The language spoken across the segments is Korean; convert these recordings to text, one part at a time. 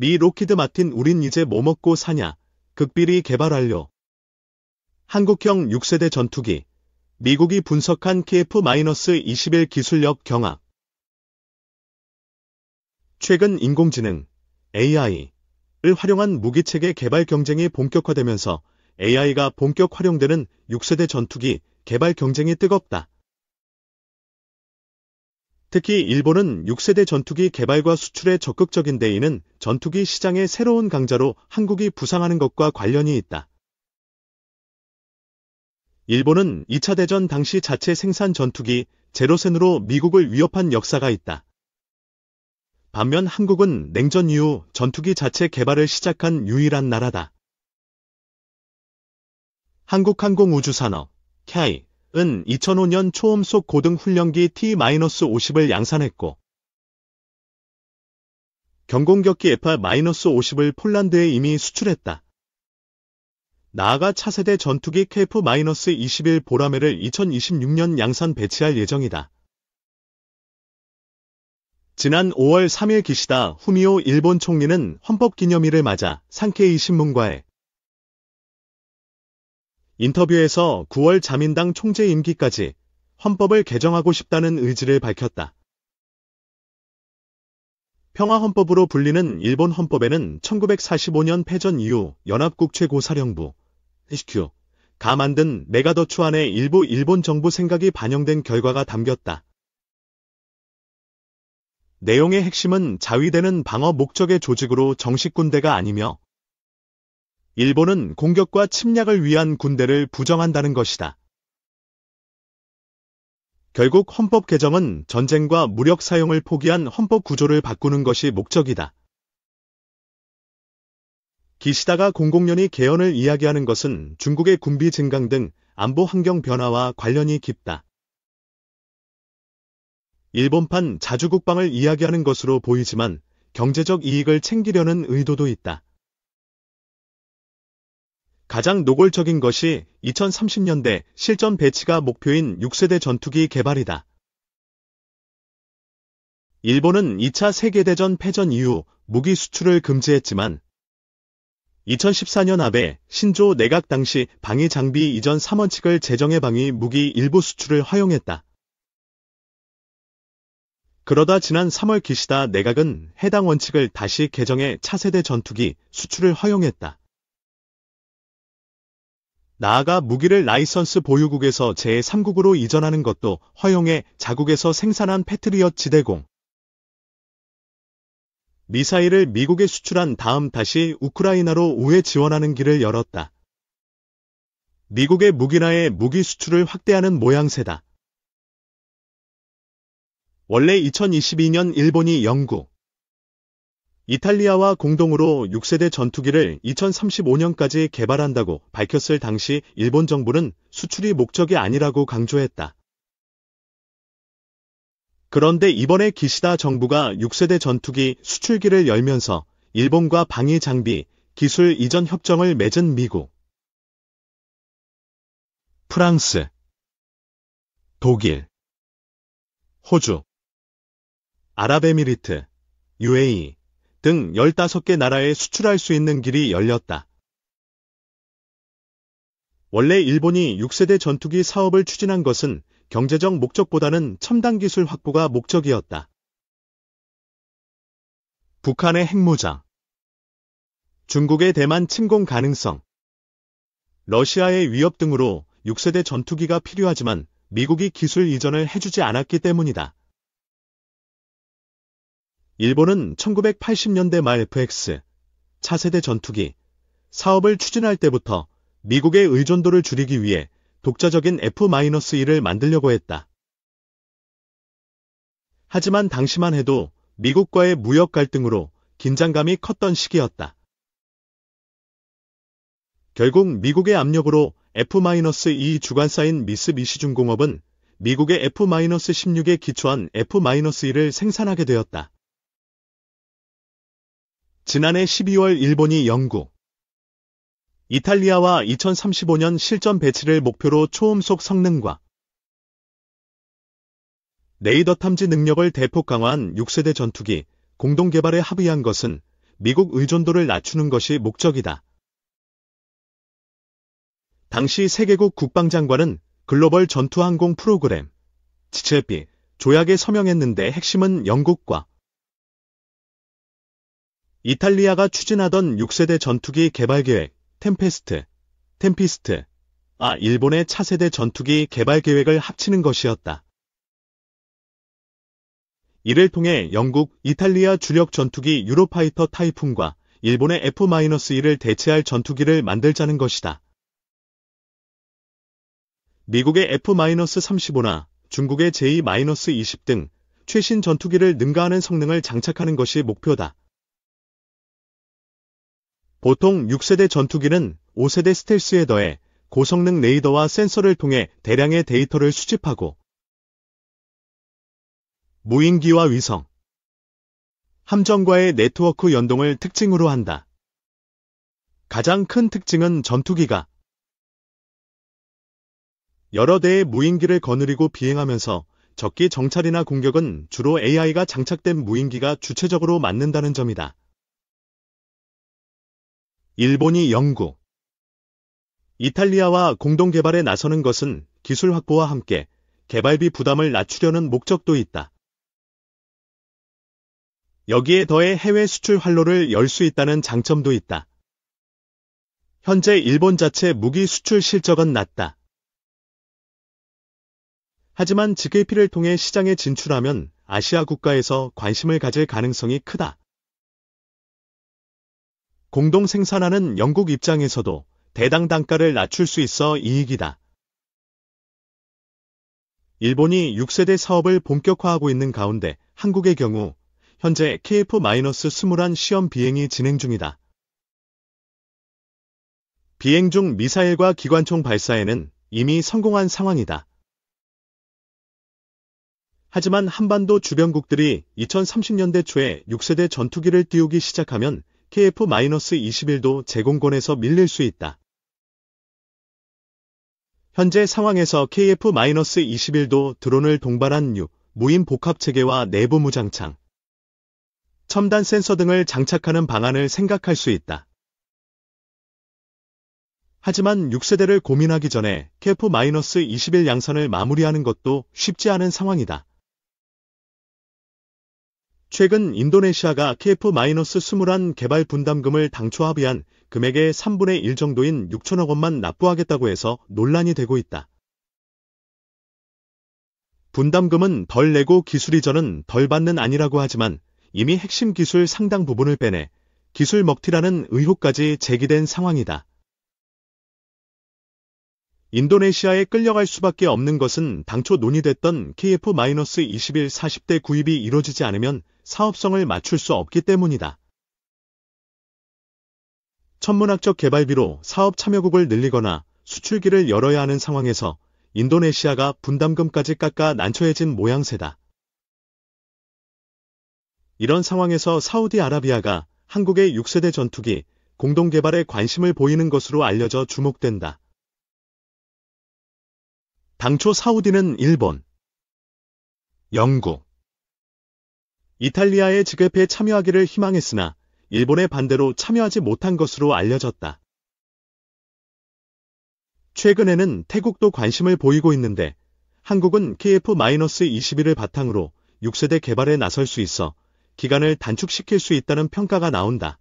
미 로키드 마틴 우린 이제 뭐 먹고 사냐? 극비리 개발 완료. 한국형 6세대 전투기. 미국이 분석한 KF-21 기술력 경악 최근 인공지능, AI를 활용한 무기체계 개발 경쟁이 본격화되면서 AI가 본격 활용되는 6세대 전투기 개발 경쟁이 뜨겁다. 특히 일본은 6세대 전투기 개발과 수출에 적극적인 데이는 전투기 시장의 새로운 강자로 한국이 부상하는 것과 관련이 있다. 일본은 2차 대전 당시 자체 생산 전투기 제로센으로 미국을 위협한 역사가 있다. 반면 한국은 냉전 이후 전투기 자체 개발을 시작한 유일한 나라다. 한국항공우주산업, CAI 은 2005년 초음속 고등훈련기 T-50을 양산했고 경공격기 FR-50을 폴란드에 이미 수출했다. 나아가 차세대 전투기 KF-21 보라매를 2026년 양산 배치할 예정이다. 지난 5월 3일 기시다 후미오 일본 총리는 헌법기념일을 맞아 산케이 신문과에 인터뷰에서 9월 자민당 총재 임기까지 헌법을 개정하고 싶다는 의지를 밝혔다. 평화헌법으로 불리는 일본 헌법에는 1945년 패전 이후 연합국 최고사령부, HQ, 가 만든 메가더추 안의 일부 일본 정부 생각이 반영된 결과가 담겼다. 내용의 핵심은 자위대는 방어 목적의 조직으로 정식 군대가 아니며 일본은 공격과 침략을 위한 군대를 부정한다는 것이다. 결국 헌법 개정은 전쟁과 무력 사용을 포기한 헌법 구조를 바꾸는 것이 목적이다. 기시다가 공공연히 개헌을 이야기하는 것은 중국의 군비 증강 등 안보 환경 변화와 관련이 깊다. 일본판 자주국방을 이야기하는 것으로 보이지만 경제적 이익을 챙기려는 의도도 있다. 가장 노골적인 것이 2030년대 실전 배치가 목표인 6세대 전투기 개발이다. 일본은 2차 세계대전 패전 이후 무기 수출을 금지했지만 2014년 아베 신조 내각 당시 방위 장비 이전 3원칙을 제정해 방위 무기 일부 수출을 허용했다. 그러다 지난 3월 기시다 내각은 해당 원칙을 다시 개정해 차세대 전투기 수출을 허용했다. 나아가 무기를 라이선스 보유국에서 제3국으로 이전하는 것도 허용해 자국에서 생산한 패트리엇 지대공 미사일을 미국에 수출한 다음 다시 우크라이나로 우회 지원하는 길을 열었다. 미국의 무기나의 무기 수출을 확대하는 모양새다. 원래 2022년 일본이 영국, 이탈리아와 공동으로 6세대 전투기를 2035년까지 개발한다고 밝혔을 당시 일본 정부는 수출이 목적이 아니라고 강조했다. 그런데 이번에 기시다 정부가 6세대 전투기 수출기를 열면서 일본과 방위 장비, 기술 이전 협정을 맺은 미국, 프랑스, 독일, 호주, 아랍에미리트, UAE, 등 15개 나라에 수출할 수 있는 길이 열렸다. 원래 일본이 6세대 전투기 사업을 추진한 것은 경제적 목적보다는 첨단 기술 확보가 목적이었다. 북한의 핵무장 중국의 대만 침공 가능성 러시아의 위협 등으로 6세대 전투기가 필요하지만 미국이 기술 이전을 해주지 않았기 때문이다. 일본은 1980년대 말 FX 차세대 전투기 사업을 추진할 때부터 미국의 의존도를 줄이기 위해 독자적인 F-1을 만들려고 했다. 하지만 당시만 해도 미국과의 무역 갈등으로 긴장감이 컸던 시기였다. 결국 미국의 압력으로 F-2 주관사인 미쓰비시 중공업은 미국의 F-16에 기초한 F-1을 생산하게 되었다. 지난해 12월 일본이 영국, 이탈리아와 2035년 실전 배치를 목표로 초음속 성능과 레이더 탐지 능력을 대폭 강화한 6세대 전투기 공동 개발에 합의한 것은 미국 의존도를 낮추는 것이 목적이다. 당시 세계국 국방장관은 글로벌 전투항공 프로그램 지체비 조약에 서명했는데 핵심은 영국과 이탈리아가 추진하던 6세대 전투기 개발 계획, 템페스트, 템피스트, 아, 일본의 차세대 전투기 개발 계획을 합치는 것이었다. 이를 통해 영국, 이탈리아 주력 전투기 유로파이터 타이푼과 일본의 F-1을 대체할 전투기를 만들자는 것이다. 미국의 F-35나 중국의 J-20 등 최신 전투기를 능가하는 성능을 장착하는 것이 목표다. 보통 6세대 전투기는 5세대 스텔스에 더해 고성능 레이더와 센서를 통해 대량의 데이터를 수집하고 무인기와 위성, 함정과의 네트워크 연동을 특징으로 한다. 가장 큰 특징은 전투기가 여러 대의 무인기를 거느리고 비행하면서 적기 정찰이나 공격은 주로 AI가 장착된 무인기가 주체적으로 맞는다는 점이다. 일본이 영국, 이탈리아와 공동 개발에 나서는 것은 기술 확보와 함께 개발비 부담을 낮추려는 목적도 있다. 여기에 더해 해외 수출 활로를 열 수 있다는 장점도 있다. 현재 일본 자체 무기 수출 실적은 낮다. 하지만 GKP를 통해 시장에 진출하면 아시아 국가에서 관심을 가질 가능성이 크다. 공동 생산하는 영국 입장에서도 대당 단가를 낮출 수 있어 이익이다. 일본이 6세대 사업을 본격화하고 있는 가운데 한국의 경우 현재 KF-21 시험 비행이 진행 중이다. 비행 중 미사일과 기관총 발사에는 이미 성공한 상황이다. 하지만 한반도 주변국들이 2030년대 초에 6세대 전투기를 띄우기 시작하면 k f 2 1도 제공권에서 밀릴 수 있다. 현재 상황에서 KF-21도 드론을 동반한 뉴, 무인 복합체계와 내부 무장창, 첨단 센서 등을 장착하는 방안을 생각할 수 있다. 하지만 6세대를 고민하기 전에 KF-21 양산을 마무리하는 것도 쉽지 않은 상황이다. 최근 인도네시아가 KF-21 개발 분담금을 당초 합의한 금액의 3분의 1 정도인 6천억 원만 납부하겠다고 해서 논란이 되고 있다. 분담금은 덜 내고 기술 이전은 덜 받는 아니라고 하지만 이미 핵심 기술 상당 부분을 빼내 기술 먹튀라는 의혹까지 제기된 상황이다. 인도네시아에 끌려갈 수밖에 없는 것은 당초 논의됐던 KF-21 40대 구입이 이뤄지지 않으면 사업성을 맞출 수 없기 때문이다. 천문학적 개발비로 사업 참여국을 늘리거나 수출기를 열어야 하는 상황에서 인도네시아가 분담금까지 깎아 난처해진 모양새다. 이런 상황에서 사우디아라비아가 한국의 6세대 전투기 공동개발에 관심을 보이는 것으로 알려져 주목된다. 당초 사우디는 일본, 영국, 이탈리아의 지급에 참여하기를 희망했으나 일본의 반대로 참여하지 못한 것으로 알려졌다. 최근에는 태국도 관심을 보이고 있는데 한국은 KF-21을 바탕으로 6세대 개발에 나설 수 있어 기간을 단축시킬 수 있다는 평가가 나온다.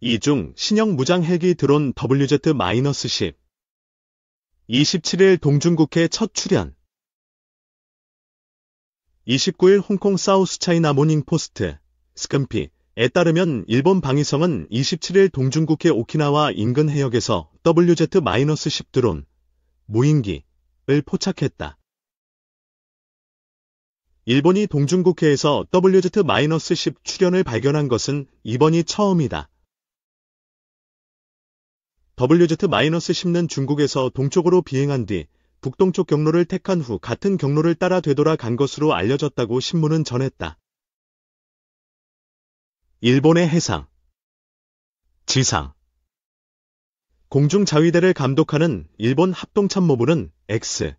이 중 신형 무장 헬기 드론 WZ-10, 27일 동중국해 첫 출연 29일 홍콩 사우스 차이나 모닝포스트 스컴피에 따르면 일본 방위성은 27일 동중국해 오키나와 인근 해역에서 WZ-10 드론 무인기를 포착했다. 일본이 동중국해에서 WZ-10 출현을 발견한 것은 이번이 처음이다. WZ-10는 중국에서 동쪽으로 비행한 뒤 북동쪽 경로를 택한 후 같은 경로를 따라 되돌아 간 것으로 알려졌다고 신문은 전했다. 일본의 해상 지상 공중자위대를 감독하는 일본 합동참모부는 X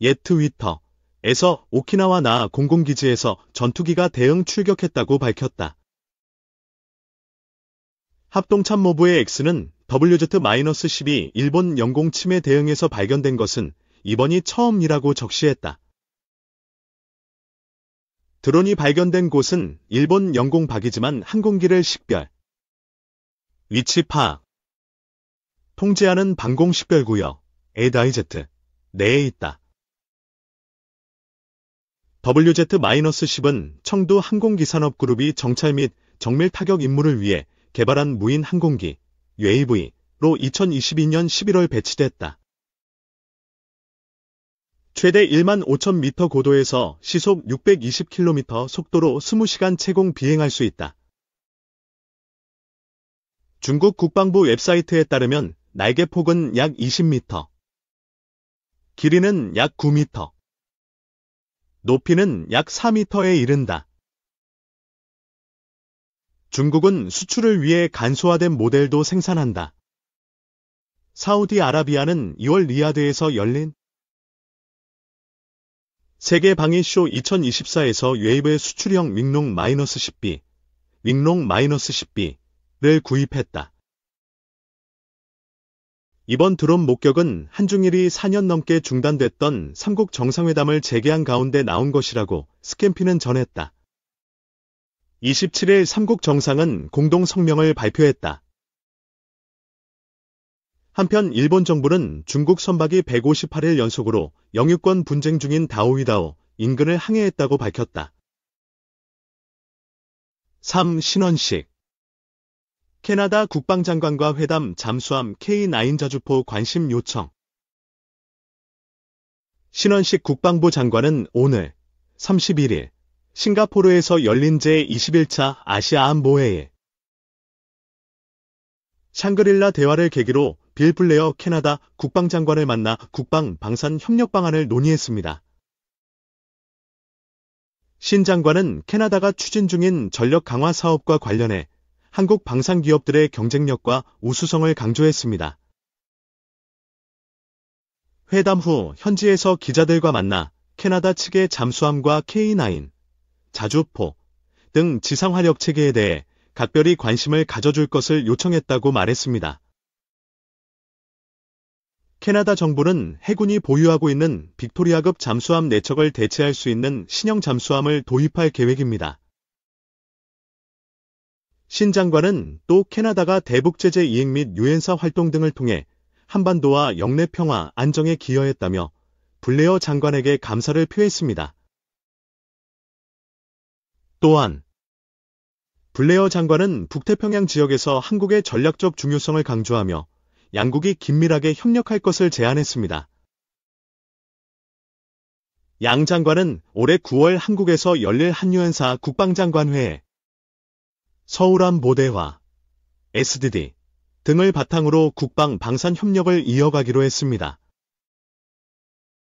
예트 위터 에서 오키나와 나공공기지에서 전투기가 대응 출격했다고 밝혔다. 합동참모부의 X는 WZ-12 일본 영공 침해 대응에서 발견된 것은 이번이 처음이라고 적시했다. 드론이 발견된 곳은 일본 영공 박이지만 항공기를 식별, 위치 파악, 통제하는 방공 식별구역 ADIZ 내에 있다. WZ-10은 청도 항공기산업그룹이 정찰 및 정밀 타격 임무를 위해 개발한 무인 항공기 웨이브로 2022년 11월 배치됐다. 최대 1만 5천 미터 고도에서 시속 620km 속도로 20시간 채공 비행할 수 있다. 중국 국방부 웹사이트에 따르면 날개폭은 약 20m, 길이는 약 9m, 높이는 약 4m에 이른다. 중국은 수출을 위해 간소화된 모델도 생산한다. 사우디아라비아는 2월 리아드에서 열린 세계 방위쇼 2024에서 웨이브의 수출형 윙롱 마이너스 1 0비 윙롱 마이너스 10B를 구입했다. 이번 드론 목격은 한중일이 4년 넘게 중단됐던 삼국 정상회담을 재개한 가운데 나온 것이라고 스캠피는 전했다. 27일 삼국 정상은 공동 성명을 발표했다. 한편 일본 정부는 중국 선박이 158일 연속으로 영유권 분쟁 중인 다오이다오 인근을 항해했다고 밝혔다. 3. 신원식 캐나다 국방장관과 회담 잠수함 K9 자주포 관심 요청 신원식 국방부 장관은 오늘 31일 싱가포르에서 열린 제21차 아시아 안모회에 샹그릴라 대화를 계기로 빌 블레어 캐나다 국방장관을 만나 국방 방산 협력 방안을 논의했습니다. 신 장관은 캐나다가 추진 중인 전력 강화 사업과 관련해 한국 방산 기업들의 경쟁력과 우수성을 강조했습니다. 회담 후 현지에서 기자들과 만나 캐나다 측의 잠수함과 K9, 자주포 등 지상화력 체계에 대해 각별히 관심을 가져줄 것을 요청했다고 말했습니다. 캐나다 정부는 해군이 보유하고 있는 빅토리아급 잠수함 내척을 대체할 수 있는 신형 잠수함을 도입할 계획입니다. 신 장관은 또 캐나다가 대북제재 이행 및 유엔사 활동 등을 통해 한반도와 영내 평화 안정에 기여했다며 블레어 장관에게 감사를 표했습니다. 또한 블레어 장관은 북태평양 지역에서 한국의 전략적 중요성을 강조하며 양국이 긴밀하게 협력할 것을 제안했습니다. 양 장관은 올해 9월 한국에서 열릴 한유엔사 국방장관회에 서울안보대화 SDD 등을 바탕으로 국방 방산 협력을 이어가기로 했습니다.